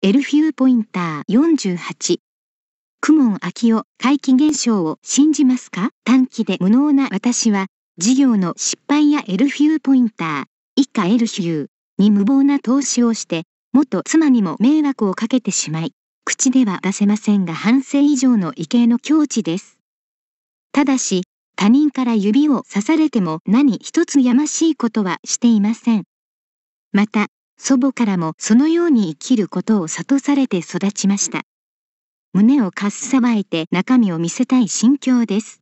エルフィーポインター48。クモン秋夫怪奇現象を信じますか短期で無能な私は、事業の失敗やエルフィーポインター、以下エルフィーに無謀な投資をして、元妻にも迷惑をかけてしまい、口では出せませんが反省以上の異形の境地です。ただし、他人から指を刺されても何一つやましいことはしていません。また、祖母からもそのように生きることを諭されて育ちました。胸をかっさばいて中身を見せたい心境です。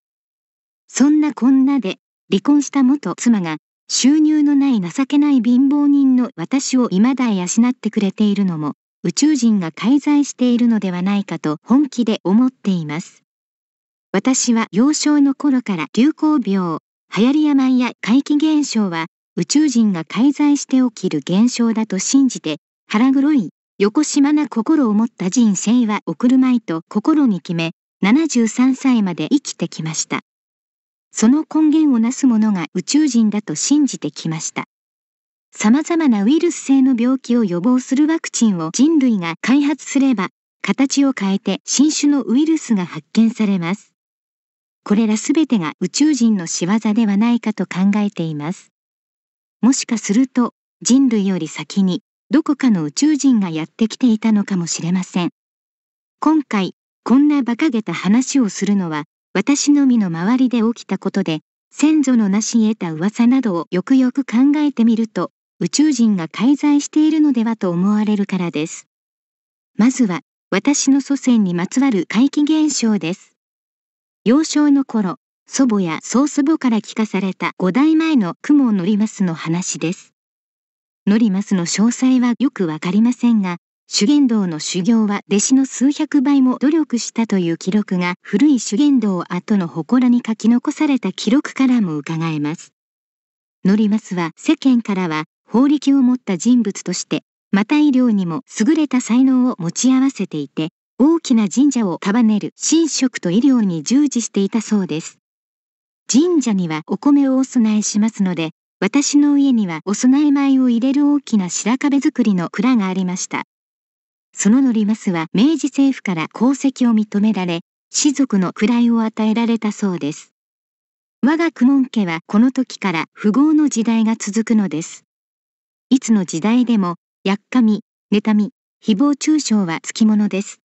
そんなこんなで、離婚した元妻が、収入のない情けない貧乏人の私を未だ養ってくれているのも、宇宙人が介在しているのではないかと本気で思っています。私は幼少の頃から流行病、流行り病や怪奇現象は宇宙人が介在して起きる現象だと信じて腹黒い横島な心を持った人生は送るまいと心に決め73歳まで生きてきました。その根源をなすものが宇宙人だと信じてきました。様々なウイルス性の病気を予防するワクチンを人類が開発すれば、形を変えて新種のウイルスが発見されます。これらすべてが宇宙人の仕業ではないかと考えています。もしかすると人類より先にどこかの宇宙人がやってきていたのかもしれません。今回、こんな馬鹿げた話をするのは、私の身の周りで起きたことで、先祖のなし得た噂などをよくよく考えてみると、宇宙人が介在しているのではと思われるからです。まずは、私の祖先にまつわる怪奇現象です。幼少の頃、祖母や曽祖母から聞かされた5代前の雲のりますの話です。のりますの詳細はよくわかりませんが、修験道の修行は弟子の数百倍も努力したという記録が古い修験道跡の祠に書き残された記録からも伺えます。のりますは世間からは法力を持った人物として、また医療にも優れた才能を持ち合わせていて、大きな神社を束ねる神職と医療に従事していたそうです。神社にはお米をお供えしますので、私の家にはお供え米を入れる大きな白壁作りの蔵がありました。その乗りますは明治政府から功績を認められ、士族の位を与えられたそうです。我が公文家はこの時から富豪の時代が続くのです。いつの時代でも、やっかみ、妬み、誹謗中傷はつきものです。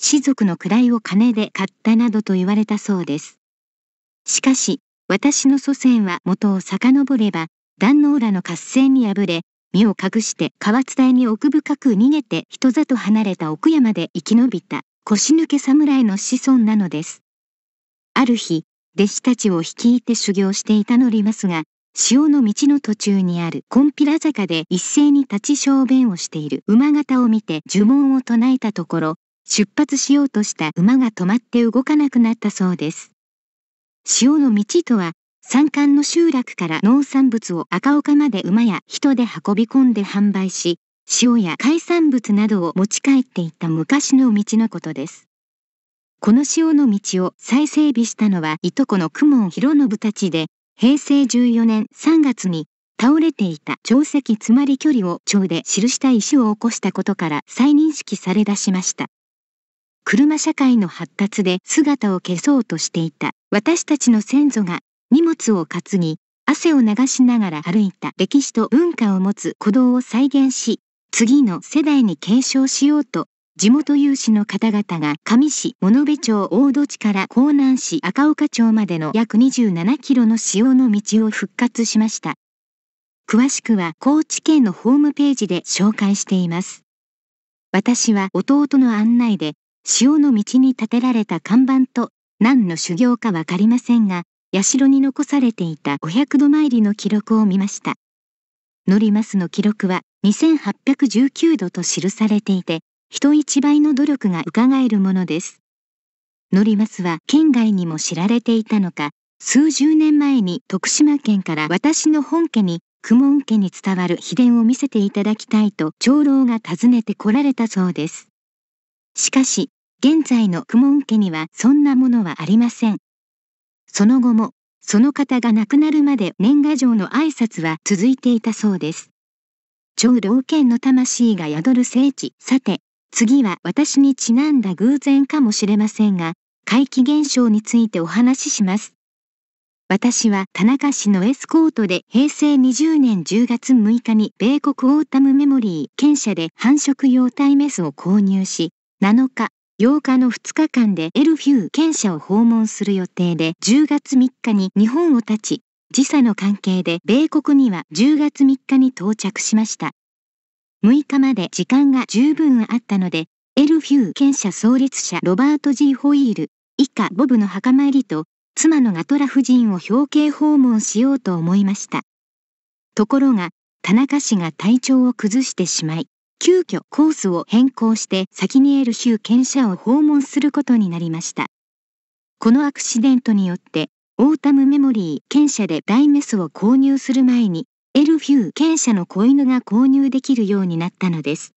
士族の位を金で買ったなどと言われたそうです。しかし、私の祖先は元を遡れば、壇の浦の合戦に敗れ、身を隠して河津台に奥深く逃げて人里離れた奥山で生き延びた腰抜け侍の子孫なのです。ある日、弟子たちを率いて修行していたのりますが、潮の道の途中にあるコンピラ坂で一斉に立ち小便をしている馬型を見て呪文を唱えたところ、出発しようとした馬が止まって動かなくなったそうです。潮の道とは、山間の集落から農産物を赤岡まで馬や人で運び込んで販売し、塩や海産物などを持ち帰っていった昔の道のことです。この潮の道を再整備したのは、いとこの公文博信たちで、平成14年3月に倒れていた長石詰まり距離を蝶で記した石を起こしたことから再認識され出しました。車社会の発達で姿を消そうとしていた私たちの先祖が荷物を担ぎ汗を流しながら歩いた歴史と文化を持つ鼓動を再現し次の世代に継承しようと地元有志の方々が上市物部町大土地から江南市赤岡町までの約27キロの潮の道を復活しました。詳しくは高知県のホームページで紹介しています。私は弟の案内で潮の道に建てられた看板と何の修行かわかりませんが、社に残されていた500度参りの記録を見ました。ノリマスの記録は2819度と記されていて、人一倍の努力が伺えるものです。ノリマスは県外にも知られていたのか、数十年前に徳島県から私の本家に公文家に伝わる秘伝を見せていただきたいと長老が訪ねてこられたそうです。しかし、現在の公文家にはそんなものはありません。その後も、その方が亡くなるまで年賀状の挨拶は続いていたそうです。長老犬の魂が宿る聖地。さて、次は私にちなんだ偶然かもしれませんが、怪奇現象についてお話しします。私は田中市のエスコートで平成20年10月6日に米国オータムメモリー県舎で繁殖用体メスを購入し、7日、8日の2日間でエルフュー県舎を訪問する予定で10月3日に日本を立ち、時差の関係で米国には10月3日に到着しました。6日まで時間が十分あったので、エルフュー県舎創立者ロバート・ G・ ホイール、以下ボブの墓参りと、妻のガトラ夫人を表敬訪問しようと思いました。ところが、田中氏が体調を崩してしまい、急遽コースを変更して先にエル州県舎を訪問することになりました。このアクシデントによって、オータムメモリー県舎で大メスを購入する前に、エルフュー権社の子犬が購入できるようになったのです。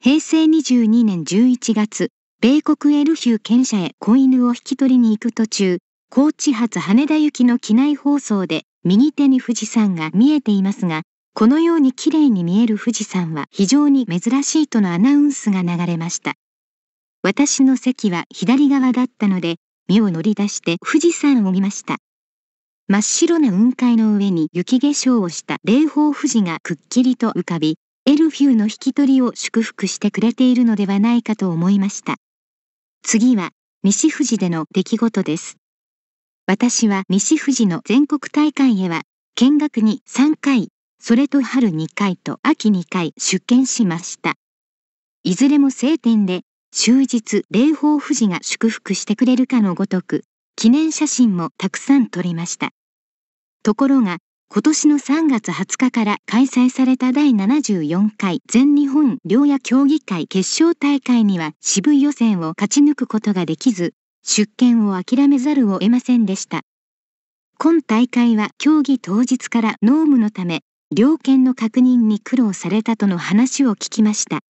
平成22年11月、米国エルフュー権社へ子犬を引き取りに行く途中、高知発羽田行きの機内放送で右手に富士山が見えていますが、このように綺麗に見える富士山は非常に珍しいとのアナウンスが流れました。私の席は左側だったので、身を乗り出して富士山を見ました。真っ白な雲海の上に雪化粧をした霊峰富士がくっきりと浮かび、エルフィューの引き取りを祝福してくれているのではないかと思いました。次は、西富士での出来事です。私は西富士の全国大会へは、見学に3回それと春2回と秋2回出見しました。いずれも晴天で、終日霊峰富士が祝福してくれるかのごとく、記念写真もたくさん撮りました。ところが、今年の3月20日から開催された第74回全日本両野競技会決勝大会には渋い予選を勝ち抜くことができず、出見を諦めざるを得ませんでした。今大会は競技当日から濃ムのため猟犬の確認に苦労されたとの話を聞きました。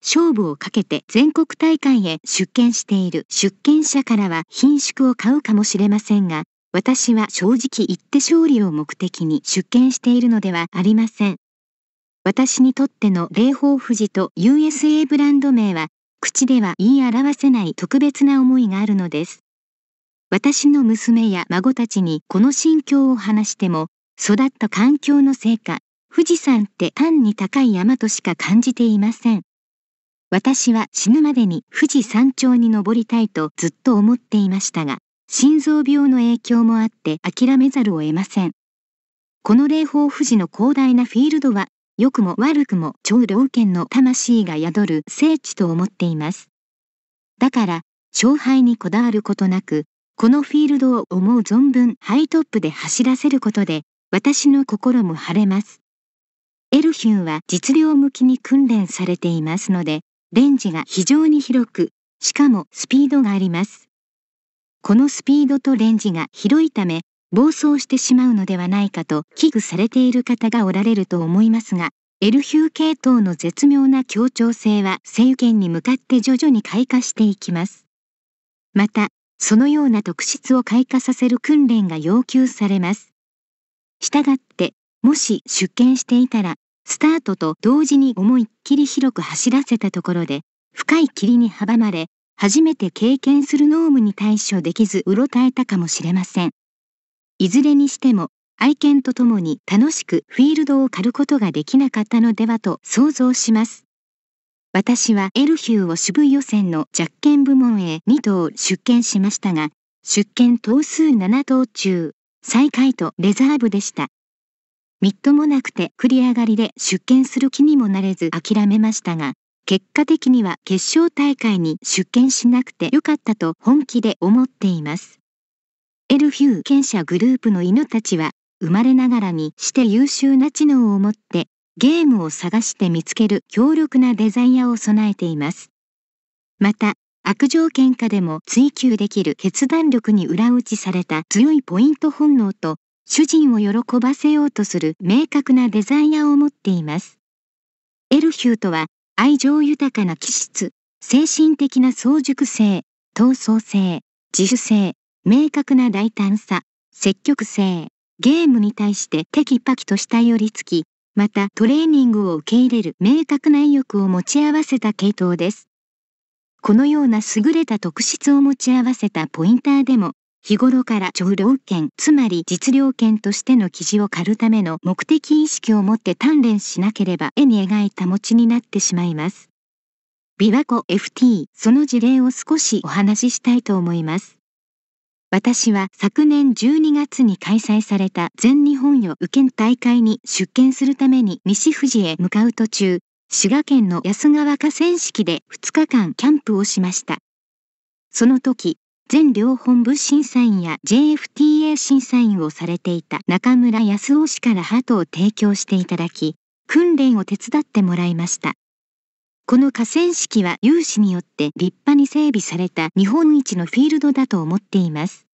勝負をかけて全国大会へ出見している出見者からは品種を買うかもしれませんが、私は正直言って勝利を目的に出見しているのではありません。私にとっての霊峰富士と USA ブランド名は、口では言い表せない特別な思いがあるのです。私の娘や孫たちにこの心境を話しても、育った環境のせいか、富士山って単に高い山としか感じていません。私は死ぬまでに富士山頂に登りたいとずっと思っていましたが、心臓病の影響もあって諦めざるを得ません。この霊峰富士の広大なフィールドは、良くも悪くも超老犬の魂が宿る聖地と思っています。だから、勝敗にこだわることなく、このフィールドを思う存分ハイトップで走らせることで、私の心も晴れます。エルヒュンは実量向きに訓練されていますので、レンジが非常に広く、しかもスピードがあります。このスピードとレンジが広いため、暴走してしまうのではないかと危惧されている方がおられると思いますが、エルヒュー系統の絶妙な協調性は政権に向かって徐々に開花していきます。また、そのような特質を開花させる訓練が要求されます。したがって、もし出勤していたら、スタートと同時に思いっきり広く走らせたところで、深い霧に阻まれ、初めて経験するノームに対処できずうろたえたかもしれません。いずれにしても、愛犬と共に楽しくフィールドを狩ることができなかったのではと想像します。私はエルヒューを渋い予選の弱見部門へ2頭出勤しましたが、出見頭数7頭中最下位とレザーブでした。みっともなくて繰り上がりで出見する気にもなれず諦めましたが、結果的には決勝大会に出見しなくてよかったと本気で思っています。エルフュー犬舎グループの犬たちは、生まれながらにして優秀な知能を持って、ゲームを探して見つける強力なデザイアを備えています。また、悪条件下でも追求できる決断力に裏打ちされた強いポイント本能と、主人を喜ばせようとする明確なデザイアを持っています。エルヒューとは、愛情豊かな気質、精神的な早熟性、闘争性、自主性、明確な大胆さ、積極性、ゲームに対してテキパキとした寄りつき、またトレーニングを受け入れる明確な意欲を持ち合わせた系統です。このような優れた特質を持ち合わせたポインターでも、日頃から長老権、つまり実良権としての記事を狩るための目的意識を持って鍛錬しなければ絵に描いた餅になってしまいます。琵琶湖 FT、その事例を少しお話ししたいと思います。私は昨年12月に開催された全日本予受験大会に出勤するために西富士へ向かう途中、滋賀県の安川河川敷で2日間キャンプをしました。その時、全両本部審査員や JFTA 審査員をされていた中村康夫氏からハトを提供していただき、訓練を手伝ってもらいました。この河川敷は有志によって立派に整備された日本一のフィールドだと思っています。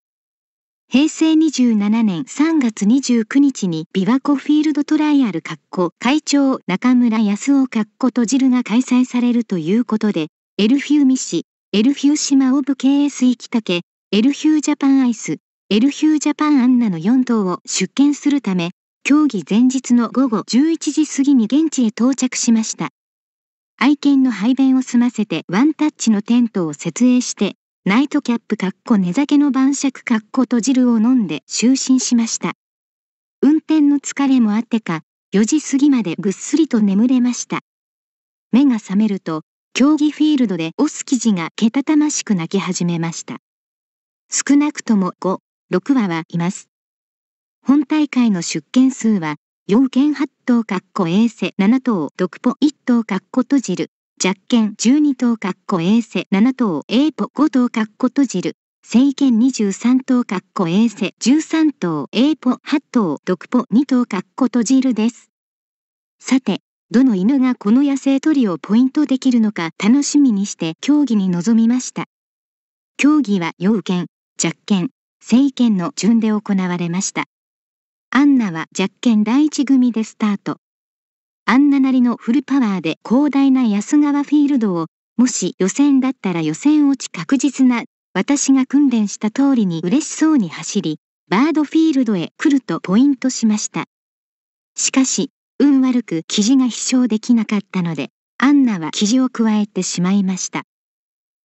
平成27年3月29日に琵琶湖フィールドトライアル括弧会長中村康夫括弧と汁が開催されるということで、エルフューミ市、エルフュー島オブ KS 行きたけ、エルフュージャパンアイス、エルフュージャパンアンナの4頭を出見するため、競技前日の午後11時過ぎに現地へ到着しました。愛犬の排便を済ませてワンタッチのテントを設営してナイトキャップかっこ寝酒の晩酌かっこと汁を飲んで就寝しました。運転の疲れもあってか、4時過ぎまでぐっすりと眠れました。目が覚めると、競技フィールドでオスキジがけたたましく泣き始めました。少なくとも5、6羽はいます。本大会の出券数は、4件8頭かっこ衛星7頭、独歩1頭かっこ閉じる。弱剣12頭括弧衛星7頭英ポ5頭括弧閉じる。聖剣23頭括弧衛星13頭英ポ8頭毒ポ2頭括弧閉じるです。さて、どの犬がこの野生鳥をポイントできるのか楽しみにして競技に臨みました。競技は要件、弱剣、聖剣の順で行われました。アンナは弱剣第一組でスタート。アンナなりのフルパワーで広大な安川フィールドを、もし予選だったら予選落ち確実な、私が訓練した通りに嬉しそうに走り、バードフィールドへ来るとポイントしました。しかし、運悪く生地が飛翔できなかったので、アンナは生地を加えてしまいました。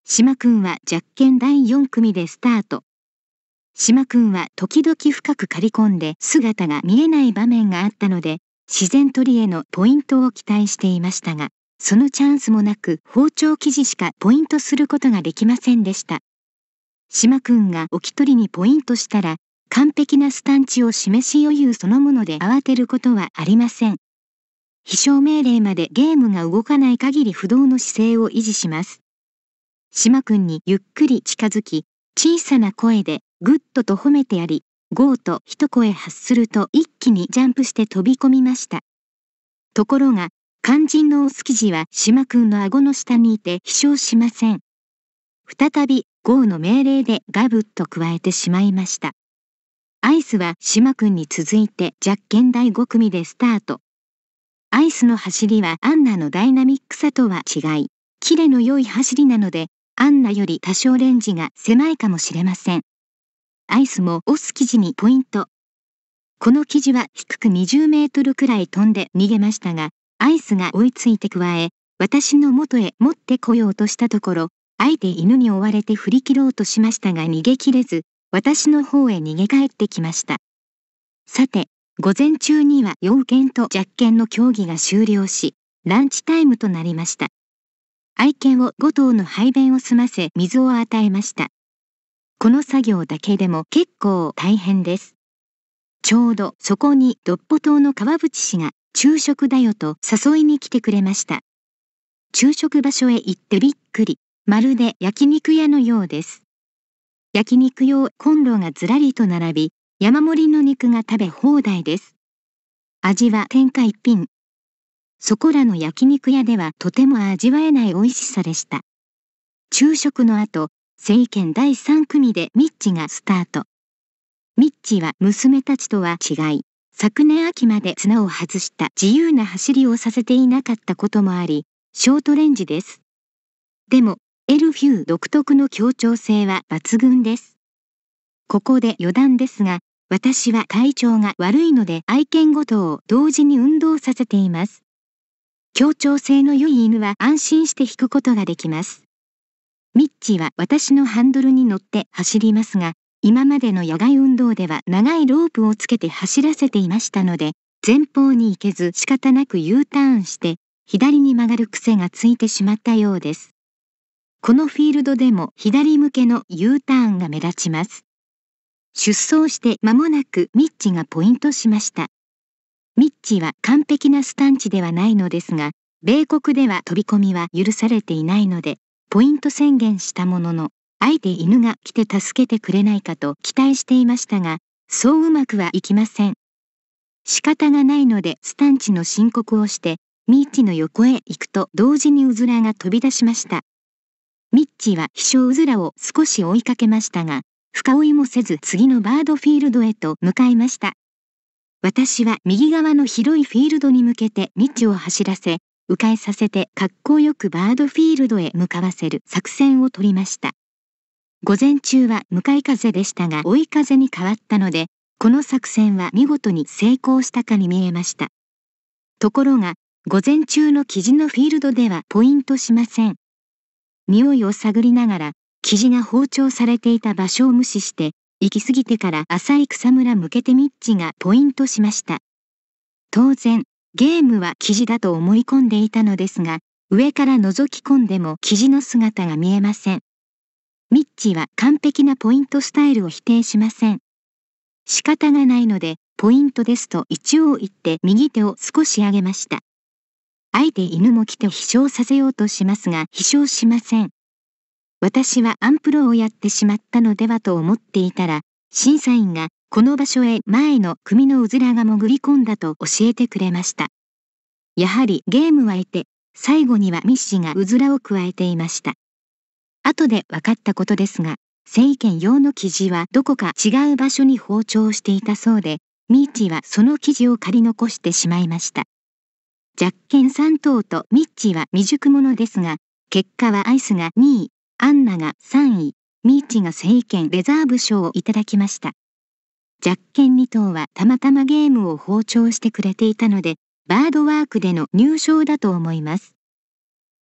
島くんは弱剣第4組でスタート。島くんは時々深く刈り込んで姿が見えない場面があったので、自然取りへのポイントを期待していましたが、そのチャンスもなく包丁生地しかポイントすることができませんでした。島くんが置き取りにポイントしたら、完璧なスタンチを示し余裕そのもので慌てることはありません。飛翔命令までゲームが動かない限り不動の姿勢を維持します。島くんにゆっくり近づき、小さな声でグッドと褒めてやり、ゴーと一声発すると一気にジャンプして飛び込みました。ところが、肝心のオスキジは島君の顎の下にいて飛翔しません。再び、ゴーの命令でガブッと加えてしまいました。アイスは島君に続いて弱剣第5組でスタート。アイスの走りはアンナのダイナミックさとは違い、キレの良い走りなので、アンナより多少レンジが狭いかもしれません。アイスも押す生地にポイント。この生地は低く20メートルくらい飛んで逃げましたが、アイスが追いついて加え、私の元へ持ってこようとしたところ、あえて犬に追われて振り切ろうとしましたが逃げ切れず、私の方へ逃げ帰ってきました。さて、午前中には要件と弱件の協議が終了し、ランチタイムとなりました。愛犬を5頭の排便を済ませ水を与えました。この作業だけでも結構大変です。ちょうどそこにドッポ島の川淵氏が昼食だよと誘いに来てくれました。昼食場所へ行ってびっくり。まるで焼肉屋のようです。焼肉用コンロがずらりと並び、山盛りの肉が食べ放題です。味は天下一品。そこらの焼肉屋ではとても味わえない美味しさでした。昼食の後、政権第3組でミッチがスタート。ミッチは娘たちとは違い、昨年秋まで綱を外した自由な走りをさせていなかったこともあり、ショートレンジです。でも、エルフュー独特の協調性は抜群です。ここで余談ですが、私は体調が悪いので愛犬ごとを同時に運動させています。協調性の良い犬は安心して引くことができます。ミッチは私のハンドルに乗って走りますが、今までの野外運動では長いロープをつけて走らせていましたので、前方に行けず仕方なく U ターンして、左に曲がる癖がついてしまったようです。このフィールドでも左向けの U ターンが目立ちます。出走して間もなくミッチがポイントしました。ミッチは完璧なスタンチではないのですが、米国では飛び込みは許されていないので、ポイント宣言したものの、あえて犬が来て助けてくれないかと期待していましたが、そううまくはいきません。仕方がないのでスタンチの申告をして、ミッチの横へ行くと同時にうずらが飛び出しました。ミッチは飛翔うずらを少し追いかけましたが、深追いもせず次のバードフィールドへと向かいました。私は右側の広いフィールドに向けてミッチを走らせ、迂回させて格好よくバードフィールドへ向かわせる作戦を取りました。午前中は向かい風でしたが追い風に変わったので、この作戦は見事に成功したかに見えました。ところが、午前中の生地のフィールドではポイントしません。匂いを探りながら、生地が包丁されていた場所を無視して、行き過ぎてから浅い草むら向けてミッチがポイントしました。当然、ゲームは生地だと思い込んでいたのですが、上から覗き込んでも生地の姿が見えません。ミッチは完璧なポイントスタイルを否定しません。仕方がないので、ポイントですと一応言って右手を少し上げました。あえて犬も来て飛翔させようとしますが、飛翔しません。私はアンプロをやってしまったのではと思っていたら、審査員がこの場所へ前の組のうずらが潜り込んだと教えてくれました。やはりゲームは得て、最後にはミシーがうずらを加えていました。後で分かったことですが、政権用の生地はどこか違う場所に包丁をしていたそうで、ミーチはその生地を借り残してしまいました。ジャッケン3頭とミッチは未熟者ですが、結果はアイスが2位、アンナが3位、ミーチが聖剣レザーブ賞をいただきました。ジャッケン2頭はたまたまゲームを包丁してくれていたので、バードワークでの入賞だと思います。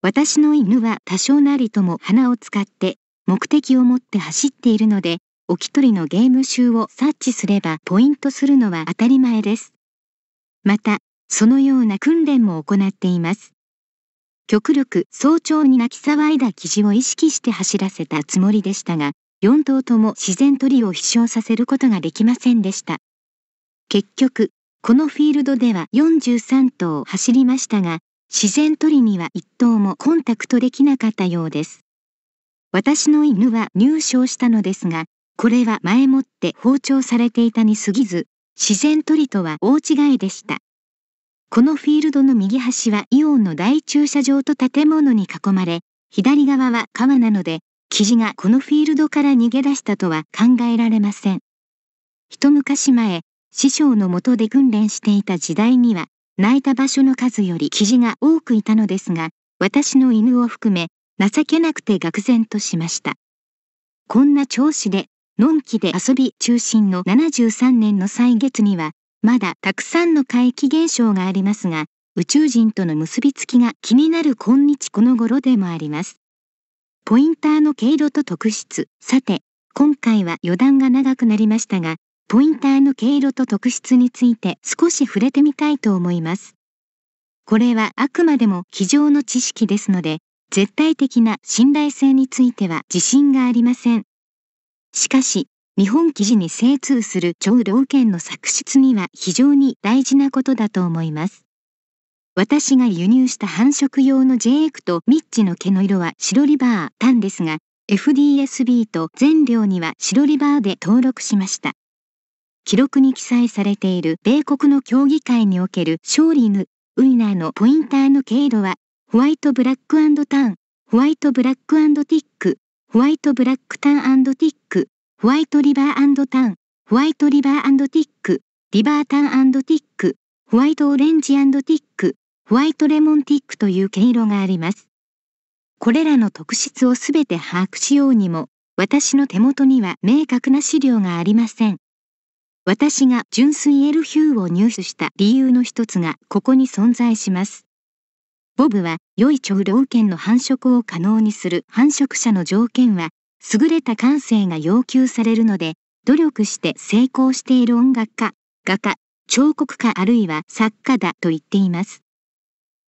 私の犬は多少なりとも鼻を使って目的を持って走っているので、お一人のゲーム集を察知すればポイントするのは当たり前です。また、そのような訓練も行っています。極力早朝に泣き騒いだ記事を意識して走らせたつもりでしたが、4頭とも自然鳥を飛翔させることができませんでした。結局、このフィールドでは43頭走りましたが、自然鳥には1頭もコンタクトできなかったようです。私の犬は入賞したのですが、これは前もって包丁されていたに過ぎず、自然鳥とは大違いでした。このフィールドの右端はイオンの大駐車場と建物に囲まれ、左側は川なので、キジがこのフィールドから逃げ出したとは考えられません。一昔前、師匠のもとで訓練していた時代には、泣いた場所の数よりキジが多くいたのですが、私の犬を含め、情けなくて愕然としました。こんな調子で、のんきで遊び中心の73年の歳月には、まだたくさんの怪奇現象がありますが、宇宙人との結びつきが気になる今日この頃でもあります。ポインターの経路と特質。さて、今回は余談が長くなりましたが、ポインターの経路と特質について少し触れてみたいと思います。これはあくまでも机上の知識ですので、絶対的な信頼性については自信がありません。しかし、日本記事に精通する長老権の作出には非常に大事なことだと思います。私が輸入した繁殖用の j エとミッチの毛の色は白リバータンですが、FDSB と全量には白リバーで登録しました。記録に記載されている米国の競技会における勝利ヌ、ウイナーのポインターの経路は、ホワイトブラックターン、ホワイトブラックティック、ホワイトブラックターンティック、ホワイトリバーターン、ホワイトリバーティック、リバーターンティック、ホワイトオレンジティック、ホワイトレモンティックという毛色があります。これらの特質をすべて把握しようにも、私の手元には明確な資料がありません。私が純粋エルヒューを入手した理由の一つがここに存在します。ボブは良い長老犬の繁殖を可能にする繁殖者の条件は、優れた感性が要求されるので、努力して成功している音楽家、画家、彫刻家あるいは作家だと言っています。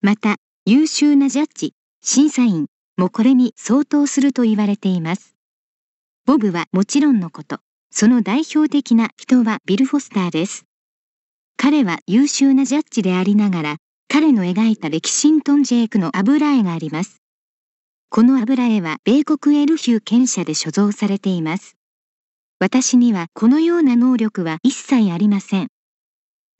また、優秀なジャッジ、審査員もこれに相当すると言われています。ボブはもちろんのこと、その代表的な人はビル・フォスターです。彼は優秀なジャッジでありながら、彼の描いたレキシントン・ジェイクの油絵があります。この油絵は米国エルヒュー権者で所蔵されています。私にはこのような能力は一切ありません。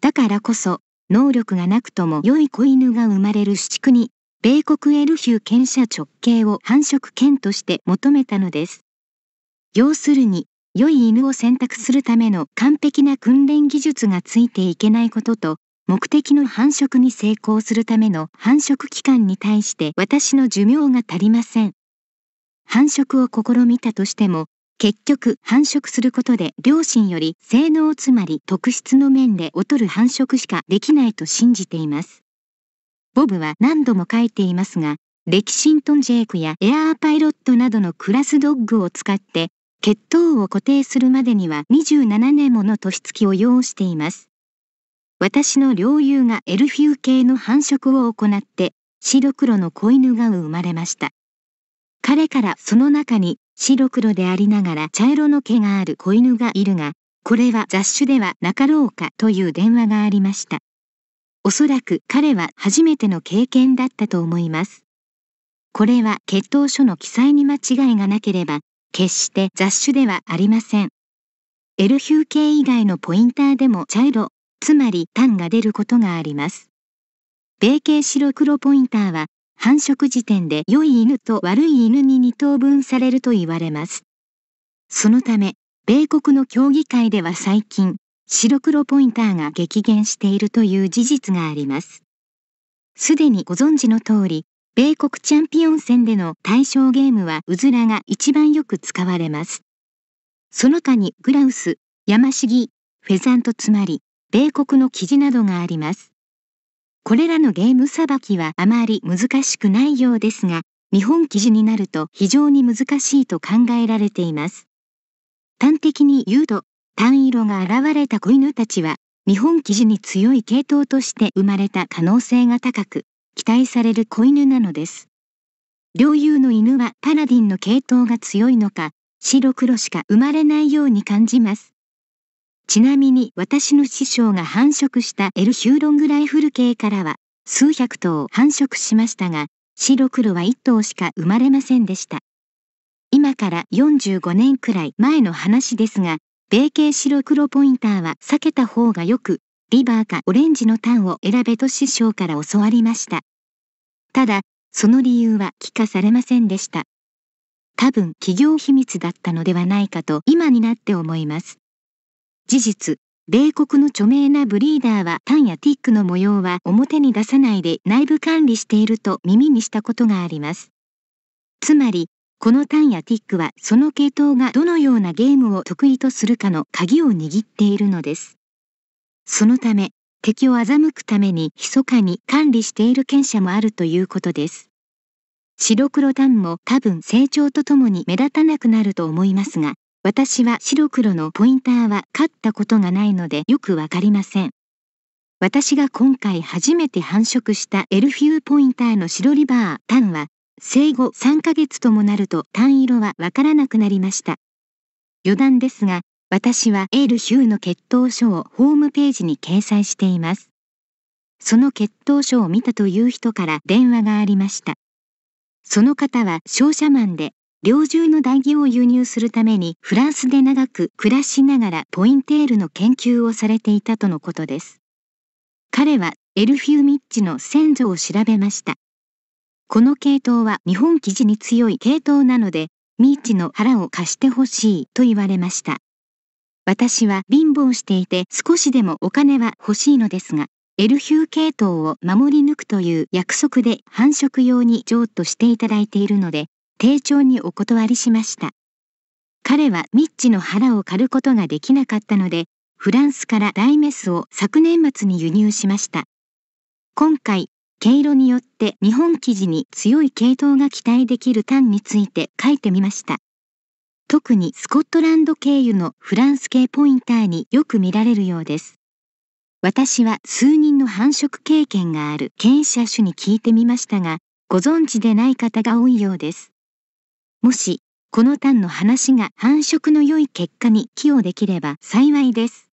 だからこそ、能力がなくとも良い子犬が生まれる四畜に、米国エルヒュー犬舎直系を繁殖犬として求めたのです。要するに、良い犬を選択するための完璧な訓練技術がついていけないことと、目的の繁殖に成功するための繁殖期間に対して私の寿命が足りません。繁殖を試みたとしても、結局繁殖することで両親より性能つまり特質の面で劣る繁殖しかできないと信じています。ボブは何度も書いていますが、レキシントンジェイクやエアーパイロットなどのクラスドッグを使って血糖を固定するまでには27年もの年月を要しています。私の領友がエルフィウ系の繁殖を行って白黒の子犬が生まれました。彼からその中に白黒でありながら茶色の毛がある子犬がいるが、これは雑種ではなかろうかという電話がありました。おそらく彼は初めての経験だったと思います。これは血統書の記載に間違いがなければ、決して雑種ではありません。エルヒュー系以外のポインターでも茶色、つまり単が出ることがあります。米系白黒ポインターは繁殖時点で良い犬と悪い犬に2等分されると言われます。そのため、米国の協議会では最近、白黒ポインターが激減しているという事実があります。すでにご存知の通り、米国チャンピオン戦での対象ゲームはうずらが一番よく使われます。その他にグラウス、ヤマシギ、フェザントつまり、米国のキジなどがあります。これらのゲームさばきはあまり難しくないようですが、日本記事になると非常に難しいと考えられています。端的に言うと、単色が現れた子犬たちは、日本記事に強い系統として生まれた可能性が高く、期待される子犬なのです。両友の犬はパラディンの系統が強いのか、白黒しか生まれないように感じます。ちなみに私の師匠が繁殖したエルヒューロングライフル系からは数百頭繁殖しましたが、白黒は1頭しか生まれませんでした。今から45年くらい前の話ですが、米系白黒ポインターは避けた方がよく、リバーかオレンジのタンを選べと師匠から教わりました。ただ、その理由は聞かされませんでした。多分企業秘密だったのではないかと今になって思います。事実、米国の著名なブリーダーはタンやティックの模様は表に出さないで内部管理していると耳にしたことがあります。つまり、このタンやティックはその系統がどのようなゲームを得意とするかの鍵を握っているのです。そのため、敵を欺くために密かに管理している権者もあるということです。白黒タンも多分成長とともに目立たなくなると思いますが、私は白黒のポインターは勝ったことがないのでよくわかりません。私が今回初めて繁殖したエルフィューポインターの白リバータンは生後3ヶ月ともなると単色はわからなくなりました。余談ですが、私はエールヒューの血統書をホームページに掲載しています。その血統書を見たという人から電話がありました。その方は商社マンで猟銃の弾器を輸入するためにフランスで長く暮らしながらポインテールの研究をされていたとのことです。彼はエルフィーミッチの先祖を調べました。この系統は日本記地に強い系統なので、ミーチの腹を貸してほしいと言われました。私は貧乏していて少しでもお金は欲しいのですが、エルヒュー系統を守り抜くという約束で繁殖用に譲渡していただいているので、丁重にお断りしました。彼はミッチの腹を刈ることができなかったので、フランスから大イメスを昨年末に輸入しました。今回、毛色によって日本生地に強い系統が期待できるタンについて書いてみました。特にスコットランド経由のフランス系ポインターによく見られるようです。私は数人の繁殖経験がある経営者種に聞いてみましたが、ご存知でない方が多いようです。もし、この単の話が繁殖の良い結果に寄与できれば幸いです。